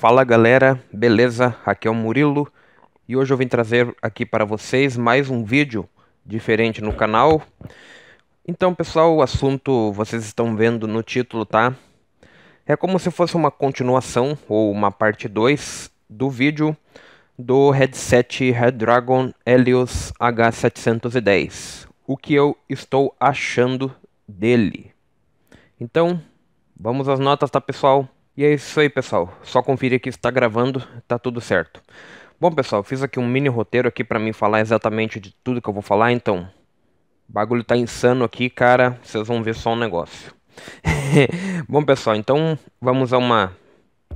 Fala galera, beleza? Aqui é o Murilo e hoje eu vim trazer aqui para vocês mais um vídeo diferente no canal. Então pessoal, o assunto vocês estão vendo no título, tá? É como se fosse uma continuação ou uma parte 2 do vídeo do headset Redragon Helios H710. O que eu estou achando dele. Então, vamos às notas, tá pessoal? E é isso aí, pessoal. Só conferir que está gravando, tá tudo certo. Bom, pessoal, fiz aqui um mini roteiro aqui para mim falar exatamente de tudo que eu vou falar, então. O bagulho tá insano aqui, cara. Vocês vão ver só um negócio. Bom, pessoal, então vamos a uma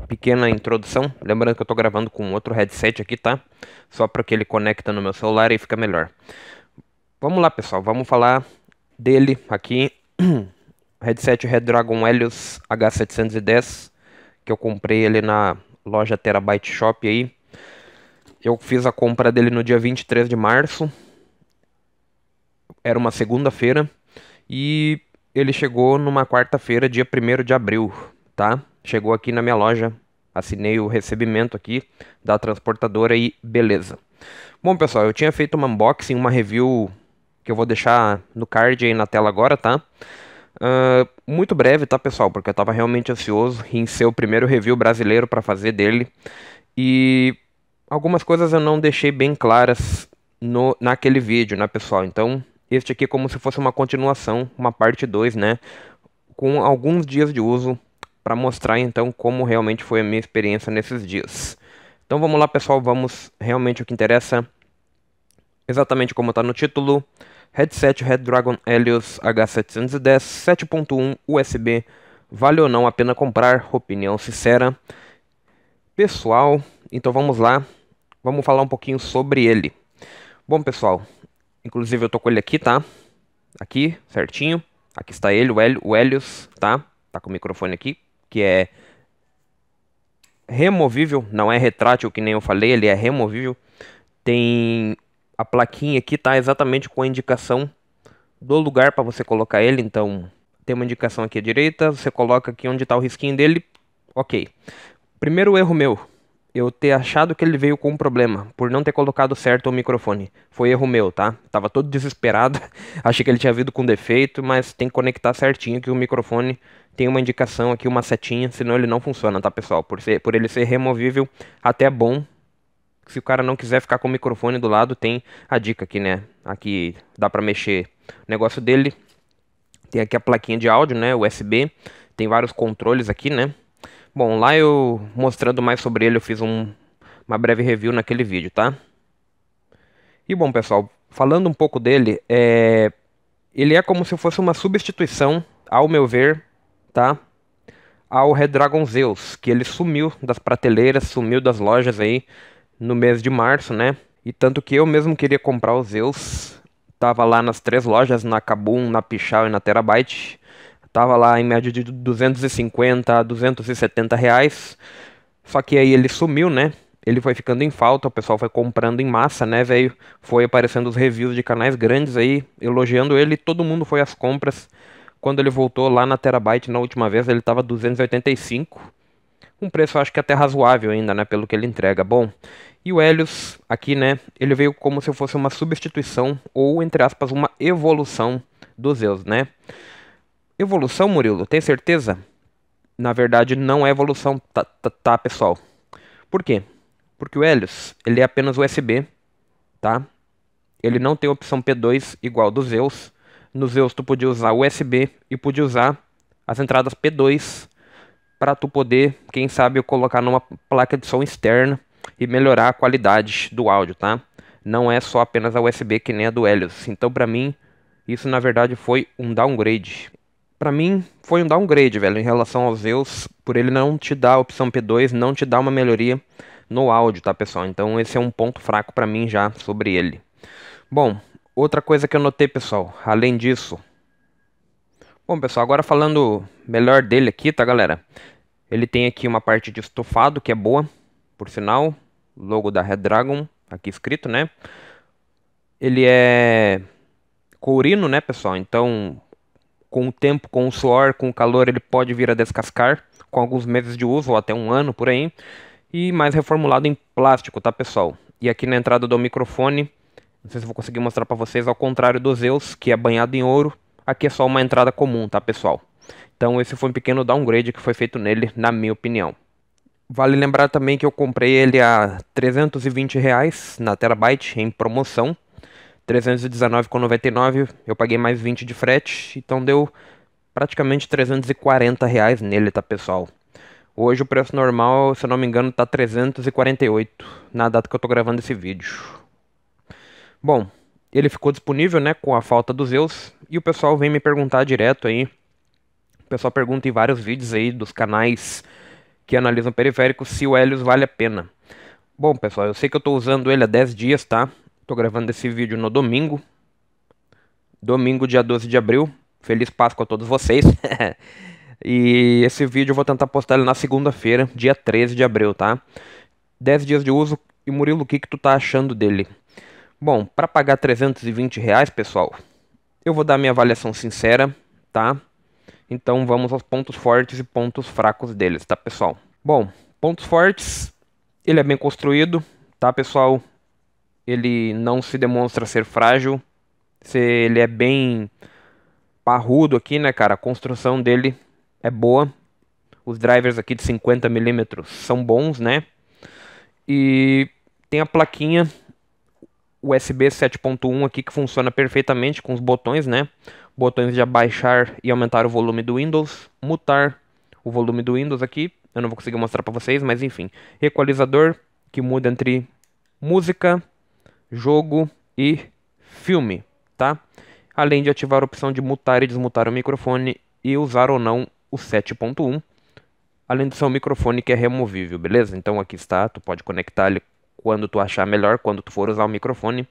pequena introdução. Lembrando que eu tô gravando com outro headset aqui, tá? Só para que ele conecta no meu celular e fica melhor. Vamos lá, pessoal, vamos falar dele aqui. headset Redragon Helios H710 que eu comprei ele na loja Terabyte Shop aí. Eu fiz a compra dele no dia 23 de março. Era uma segunda-feira e ele chegou numa quarta-feira, dia 1 de abril, tá? Chegou aqui na minha loja, assinei o recebimento aqui da transportadora e beleza. Bom, pessoal, eu tinha feito uma unboxing, uma review que eu vou deixar no card aí na tela agora, tá? Uh, muito breve, tá, pessoal? Porque eu estava realmente ansioso em ser o primeiro review brasileiro para fazer dele. E algumas coisas eu não deixei bem claras no, naquele vídeo, né, pessoal? Então, este aqui é como se fosse uma continuação, uma parte 2, né? Com alguns dias de uso para mostrar então como realmente foi a minha experiência nesses dias. Então vamos lá, pessoal, vamos realmente o que interessa. Exatamente como está no título. Headset Red Dragon Helios H710 7.1 USB. Vale ou não a pena comprar? Opinião sincera. Pessoal, então vamos lá. Vamos falar um pouquinho sobre ele. Bom, pessoal, inclusive eu tô com ele aqui, tá? Aqui, certinho. Aqui está ele, o, Hel o Helios, tá? Tá com o microfone aqui, que é removível, não é retrátil que nem eu falei, ele é removível. Tem a plaquinha aqui tá exatamente com a indicação do lugar para você colocar ele, então tem uma indicação aqui à direita, você coloca aqui onde está o risquinho dele, ok. Primeiro erro meu, eu ter achado que ele veio com um problema, por não ter colocado certo o microfone. Foi erro meu, tá? Tava todo desesperado, achei que ele tinha vindo com defeito, mas tem que conectar certinho que o microfone tem uma indicação aqui, uma setinha, senão ele não funciona, tá pessoal? Por, ser, por ele ser removível, até é bom se o cara não quiser ficar com o microfone do lado, tem a dica aqui, né? Aqui dá para mexer o negócio dele. Tem aqui a plaquinha de áudio, né? USB. Tem vários controles aqui, né? Bom, lá eu mostrando mais sobre ele, eu fiz um, uma breve review naquele vídeo, tá? E bom, pessoal, falando um pouco dele, é... ele é como se fosse uma substituição, ao meu ver, tá? Ao Redragon Zeus, que ele sumiu das prateleiras, sumiu das lojas aí, no mês de março, né? E tanto que eu mesmo queria comprar os Zeus. Tava lá nas três lojas, na Kabum, na Pichal e na Terabyte. Tava lá em média de 250 a 270 reais. Só que aí ele sumiu, né? Ele foi ficando em falta, o pessoal foi comprando em massa, né, velho? Foi aparecendo os reviews de canais grandes aí, elogiando ele, todo mundo foi às compras. Quando ele voltou lá na Terabyte na última vez, ele tava 285 um preço acho que até razoável ainda, né? Pelo que ele entrega. Bom, e o Helios aqui, né? Ele veio como se fosse uma substituição ou, entre aspas, uma evolução do Zeus, né? Evolução, Murilo? Tem certeza? Na verdade, não é evolução, tá, tá, tá pessoal? Por quê? Porque o Helios, ele é apenas USB, tá? Ele não tem opção P2 igual do Zeus. No Zeus tu podia usar USB e podia usar as entradas P2 para tu poder, quem sabe, colocar numa placa de som externa e melhorar a qualidade do áudio, tá? Não é só apenas a USB que nem a do Helios. Então, para mim, isso na verdade foi um downgrade. Para mim, foi um downgrade, velho, em relação ao Zeus, por ele não te dar a opção P2, não te dar uma melhoria no áudio, tá, pessoal? Então, esse é um ponto fraco para mim já sobre ele. Bom, outra coisa que eu notei, pessoal, além disso, Bom, pessoal, agora falando melhor dele aqui, tá, galera? Ele tem aqui uma parte de estofado que é boa, por sinal, logo da Red Dragon tá aqui escrito, né? Ele é courino, né, pessoal? Então, com o tempo, com o suor, com o calor, ele pode vir a descascar com alguns meses de uso ou até um ano por aí. E mais reformulado em plástico, tá, pessoal? E aqui na entrada do microfone, não sei se vou conseguir mostrar para vocês, ao contrário do Zeus, que é banhado em ouro, aqui é só uma entrada comum, tá, pessoal? Então esse foi um pequeno downgrade que foi feito nele, na minha opinião. Vale lembrar também que eu comprei ele a 320 reais na Terabyte em promoção. 319,99 eu paguei mais 20 de frete, então deu praticamente 340 reais nele, tá pessoal? Hoje o preço normal, se eu não me engano, tá 348 na data que eu tô gravando esse vídeo. Bom, ele ficou disponível, né, com a falta dos Zeus, e o pessoal vem me perguntar direto aí o pessoal pergunta em vários vídeos aí dos canais que analisam periféricos se o Helios vale a pena. Bom, pessoal, eu sei que eu estou usando ele há 10 dias, tá? Estou gravando esse vídeo no domingo. Domingo, dia 12 de abril. Feliz Páscoa a todos vocês. e esse vídeo eu vou tentar postar ele na segunda-feira, dia 13 de abril, tá? 10 dias de uso. E Murilo, o que, que tu tá achando dele? Bom, para pagar 320 reais, pessoal, eu vou dar minha avaliação sincera, tá? Então vamos aos pontos fortes e pontos fracos deles, tá pessoal? Bom, pontos fortes, ele é bem construído, tá pessoal? Ele não se demonstra ser frágil, se ele é bem parrudo aqui, né, cara? A construção dele é boa. Os drivers aqui de 50 mm são bons, né? E tem a plaquinha USB 7.1 aqui que funciona perfeitamente com os botões, né? botões de abaixar e aumentar o volume do Windows, mutar o volume do Windows aqui, eu não vou conseguir mostrar para vocês, mas enfim, equalizador que muda entre música, jogo e filme, tá? Além de ativar a opção de mutar e desmutar o microfone e usar ou não o 7.1, além de ser um microfone que é removível, beleza? Então aqui está, tu pode conectar ele quando tu achar melhor, quando tu for usar o microfone.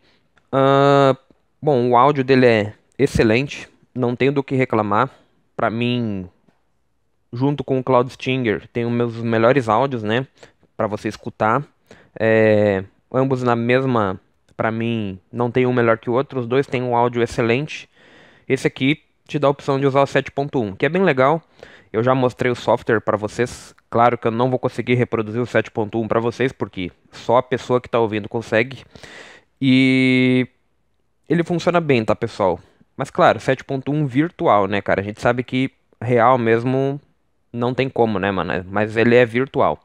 Uh, bom, o áudio dele é excelente, não tenho do que reclamar. Para mim, junto com o Cloud Stinger, tem os meus melhores áudios, né? Para você escutar. É, ambos na mesma, para mim, não tem um melhor que o outro. Os dois têm um áudio excelente. Esse aqui te dá a opção de usar o 7.1, que é bem legal. Eu já mostrei o software para vocês. Claro que eu não vou conseguir reproduzir o 7.1 para vocês, porque só a pessoa que está ouvindo consegue. E ele funciona bem, tá, pessoal? Mas claro, 7.1 virtual, né, cara? A gente sabe que real mesmo não tem como, né, mano? Mas ele é virtual.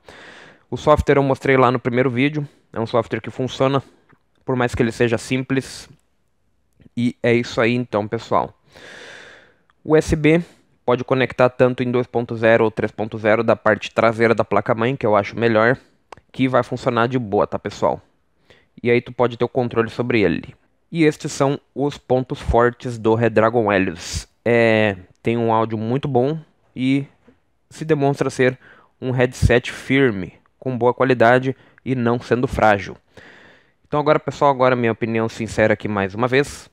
O software eu mostrei lá no primeiro vídeo. É um software que funciona, por mais que ele seja simples. E é isso aí, então, pessoal. USB pode conectar tanto em 2.0 ou 3.0 da parte traseira da placa-mãe, que eu acho melhor, que vai funcionar de boa, tá, pessoal? E aí tu pode ter o controle sobre ele. E estes são os pontos fortes do Redragon Helios. É, tem um áudio muito bom e se demonstra ser um headset firme, com boa qualidade e não sendo frágil. Então agora pessoal, agora minha opinião sincera aqui mais uma vez.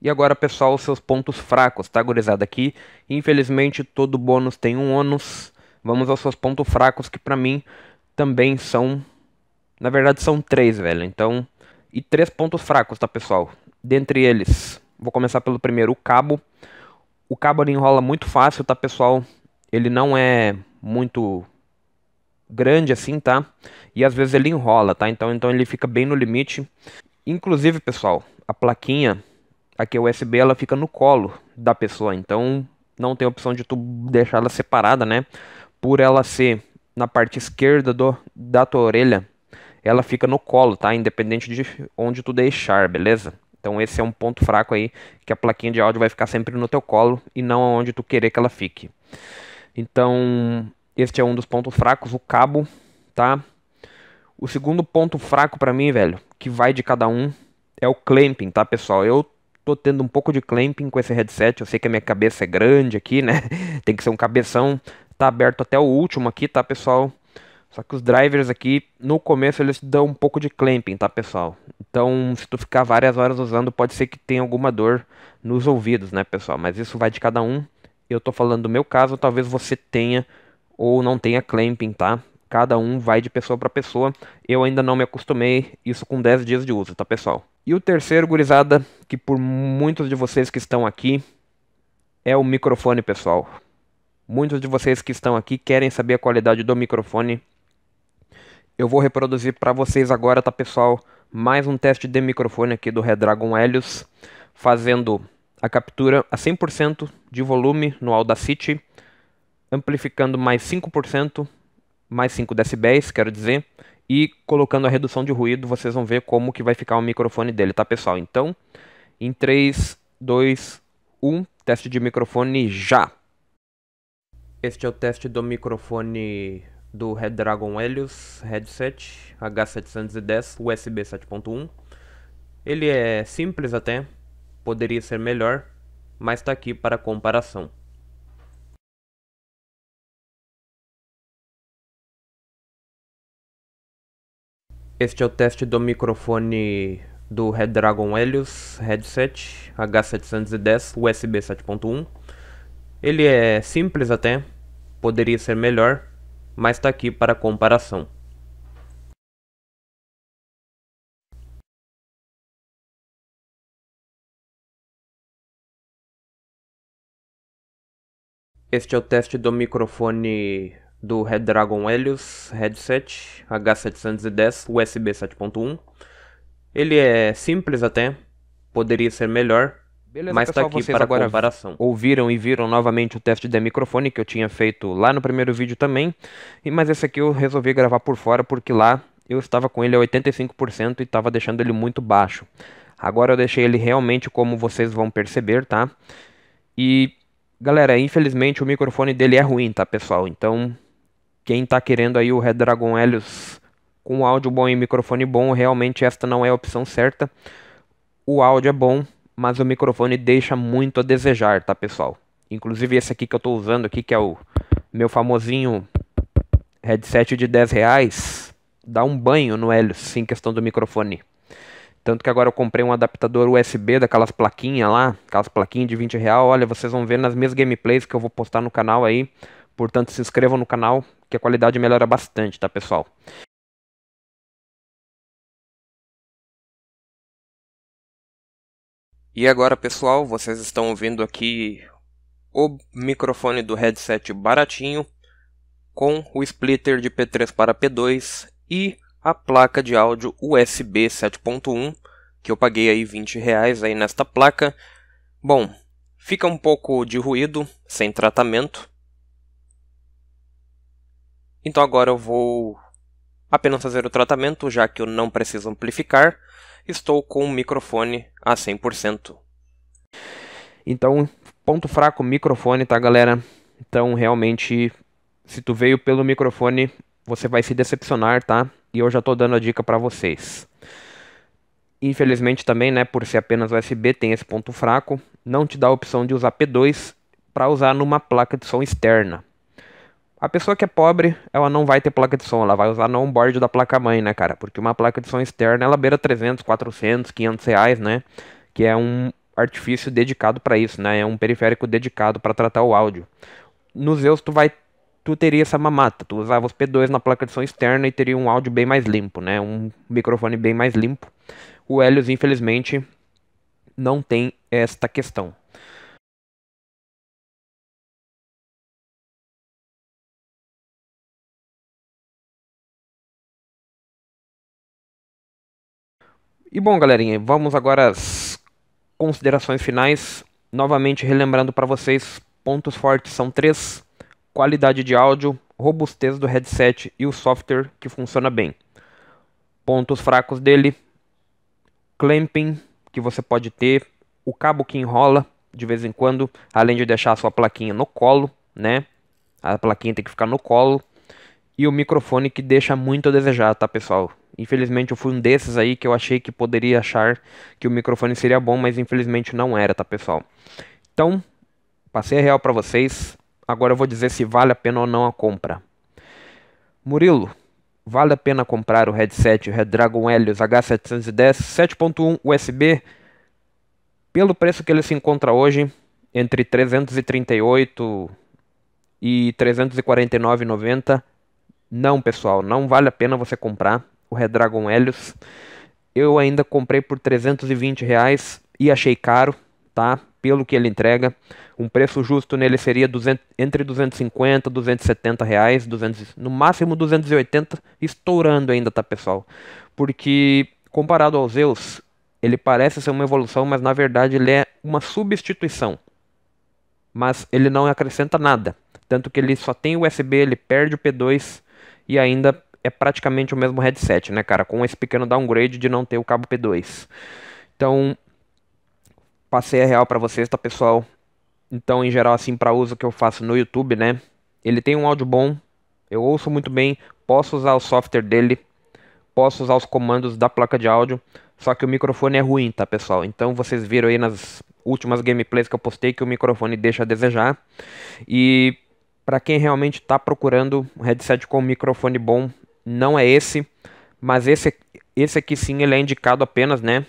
E agora, pessoal, os seus pontos fracos, tá, gurizada? Aqui, infelizmente, todo bônus tem um ônus. Vamos aos seus pontos fracos, que pra mim também são... Na verdade, são três, velho. Então, e três pontos fracos, tá, pessoal? Dentre eles, vou começar pelo primeiro, o cabo. O cabo ele enrola muito fácil, tá, pessoal? Ele não é muito grande assim, tá? E às vezes ele enrola, tá? Então, então ele fica bem no limite. Inclusive, pessoal, a plaquinha aqui a USB ela fica no colo da pessoa, então não tem opção de tu deixar ela separada, né? Por ela ser na parte esquerda do, da tua orelha, ela fica no colo, tá? Independente de onde tu deixar, beleza? Então esse é um ponto fraco aí, que a plaquinha de áudio vai ficar sempre no teu colo e não onde tu querer que ela fique. Então, este é um dos pontos fracos, o cabo, tá? O segundo ponto fraco para mim, velho, que vai de cada um, é o clamping, tá, pessoal? Eu tô tendo um pouco de clamping com esse headset. Eu sei que a minha cabeça é grande aqui, né? Tem que ser um cabeção. Tá aberto até o último aqui, tá, pessoal? Só que os drivers aqui, no começo, eles dão um pouco de clamping, tá, pessoal? Então, se tu ficar várias horas usando, pode ser que tenha alguma dor nos ouvidos, né, pessoal? Mas isso vai de cada um. Eu tô falando do meu caso, talvez você tenha ou não tenha clamping, tá? Cada um vai de pessoa para pessoa. Eu ainda não me acostumei isso com 10 dias de uso, tá pessoal? E o terceiro, gurizada, que por muitos de vocês que estão aqui, é o microfone, pessoal. Muitos de vocês que estão aqui querem saber a qualidade do microfone. Eu vou reproduzir para vocês agora, tá pessoal? Mais um teste de microfone aqui do Redragon Helios, fazendo a captura a 100% de volume no Audacity, amplificando mais 5% mais 5 decibéis, quero dizer, e colocando a redução de ruído, vocês vão ver como que vai ficar o microfone dele, tá pessoal? Então, em 3, 2, 1, teste de microfone já! Este é o teste do microfone do Redragon Helios Headset H710 USB 7.1. Ele é simples até, poderia ser melhor, mas está aqui para comparação. Este é o teste do microfone do Redragon Helios Headset H710 USB 7.1. Ele é simples até, poderia ser melhor, mas está aqui para comparação. Este é o teste do microfone do Redragon Helios Headset H710 USB 7.1. Ele é simples até, poderia ser melhor, Beleza, mas está aqui para agora comparação. Ouviram e viram novamente o teste de microfone que eu tinha feito lá no primeiro vídeo também, mas esse aqui eu resolvi gravar por fora porque lá eu estava com ele a 85% e estava deixando ele muito baixo. Agora eu deixei ele realmente como vocês vão perceber, tá? E galera, infelizmente o microfone dele é ruim, tá, pessoal? Então quem está querendo aí o Redragon Helios com áudio bom e microfone bom, realmente esta não é a opção certa. O áudio é bom, mas o microfone deixa muito a desejar, tá pessoal? Inclusive esse aqui que eu estou usando aqui, que é o meu famosinho headset de 10 reais, dá um banho no Helios em questão do microfone. Tanto que agora eu comprei um adaptador USB daquelas plaquinhas lá, aquelas plaquinhas de 20 real. Olha, vocês vão ver nas minhas gameplays que eu vou postar no canal aí. Portanto, se inscrevam no canal, que a qualidade melhora bastante, tá, pessoal? E agora, pessoal, vocês estão ouvindo aqui o microfone do headset baratinho com o splitter de P3 para P2 e a placa de áudio USB 7.1 que eu paguei aí 20 reais aí nesta placa. Bom, fica um pouco de ruído sem tratamento, então agora eu vou apenas fazer o tratamento, já que eu não preciso amplificar. Estou com o microfone a 100%. Então, ponto fraco, microfone, tá, galera? Então, realmente, se tu veio pelo microfone, você vai se decepcionar, tá? E eu já tô dando a dica para vocês. Infelizmente também, né, por ser apenas USB, tem esse ponto fraco. Não te dá a opção de usar P2 para usar numa placa de som externa. A pessoa que é pobre, ela não vai ter placa de som, ela vai usar no onboard da placa mãe, né, cara? Porque uma placa de som externa, ela beira 300, 400, 500 reais, né? Que é um artifício dedicado para isso, né? É um periférico dedicado para tratar o áudio. Nos Zeus, tu vai tu teria essa mamata, tu usava os P2 na placa de som externa e teria um áudio bem mais limpo, né? Um microfone bem mais limpo. O Helios, infelizmente, não tem esta questão. E bom, galerinha, vamos agora às considerações finais. Novamente relembrando para vocês, pontos fortes são três: qualidade de áudio, robustez do headset e o software que funciona bem. Pontos fracos dele: clamping que você pode ter, o cabo que enrola de vez em quando, além de deixar a sua plaquinha no colo, né? A plaquinha tem que ficar no colo e o microfone que deixa muito a desejar, tá, pessoal? Infelizmente eu fui um desses aí que eu achei que poderia achar que o microfone seria bom, mas infelizmente não era, tá, pessoal? Então, passei a real para vocês. Agora eu vou dizer se vale a pena ou não a compra. Murilo, vale a pena comprar o headset Redragon Helios H710 7.1 USB pelo preço que ele se encontra hoje, entre 338 e 349,90 não, pessoal, não vale a pena você comprar o Redragon Helios. Eu ainda comprei por 320 reais e achei caro, tá? Pelo que ele entrega. Um preço justo nele seria 200, entre 250 e 270 reais, 200, no máximo 280, estourando ainda, tá, pessoal? Porque comparado ao Zeus, ele parece ser uma evolução, mas na verdade ele é uma substituição. Mas ele não acrescenta nada. Tanto que ele só tem USB, ele perde o P2 e ainda é praticamente o mesmo headset, né, cara? Com esse pequeno downgrade de não ter o cabo P2. Então, passei a real para vocês, tá, pessoal? Então, em geral, assim, para uso que eu faço no YouTube, né? Ele tem um áudio bom, eu ouço muito bem, posso usar o software dele, posso usar os comandos da placa de áudio, só que o microfone é ruim, tá, pessoal? Então, vocês viram aí nas últimas gameplays que eu postei que o microfone deixa a desejar. E para quem realmente está procurando um headset com microfone bom, não é esse, mas esse, esse aqui sim ele é indicado apenas, né,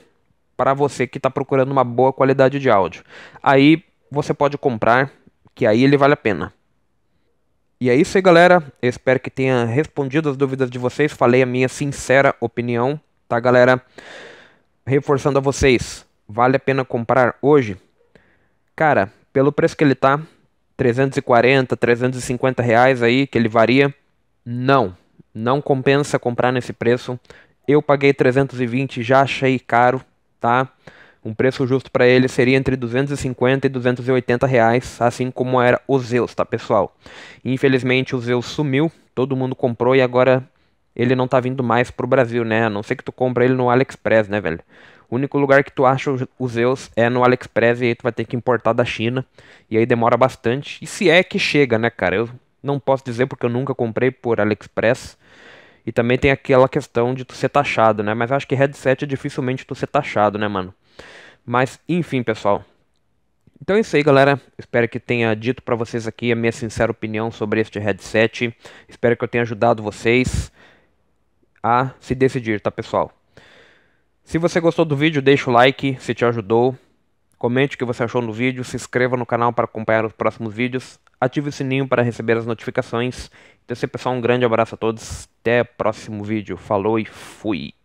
para você que está procurando uma boa qualidade de áudio. Aí você pode comprar, que aí ele vale a pena. E é isso aí, galera. Eu espero que tenha respondido as dúvidas de vocês. Falei a minha sincera opinião, tá, galera? Reforçando a vocês, vale a pena comprar hoje? Cara, pelo preço que ele tá, 340, 350 reais aí, que ele varia. Não, não compensa comprar nesse preço. Eu paguei 320, já achei caro, tá? Um preço justo para ele seria entre 250 e 280 reais, assim como era o Zeus, tá pessoal? Infelizmente o Zeus sumiu, todo mundo comprou e agora ele não tá vindo mais pro Brasil, né? A não ser que tu compra ele no AliExpress, né, velho? O único lugar que tu acha os Zeus é no AliExpress e aí tu vai ter que importar da China. E aí demora bastante. E se é que chega, né, cara? Eu não posso dizer porque eu nunca comprei por AliExpress. E também tem aquela questão de tu ser taxado, né? Mas acho que headset é dificilmente tu ser taxado, né, mano? Mas enfim, pessoal. Então é isso aí, galera. Espero que tenha dito para vocês aqui a minha sincera opinião sobre este headset. Espero que eu tenha ajudado vocês a se decidir, tá, pessoal? Se você gostou do vídeo, deixa o like se te ajudou. Comente o que você achou no vídeo, se inscreva no canal para acompanhar os próximos vídeos, ative o sininho para receber as notificações. Então, pessoal, um grande abraço a todos, até o próximo vídeo. Falou e fui!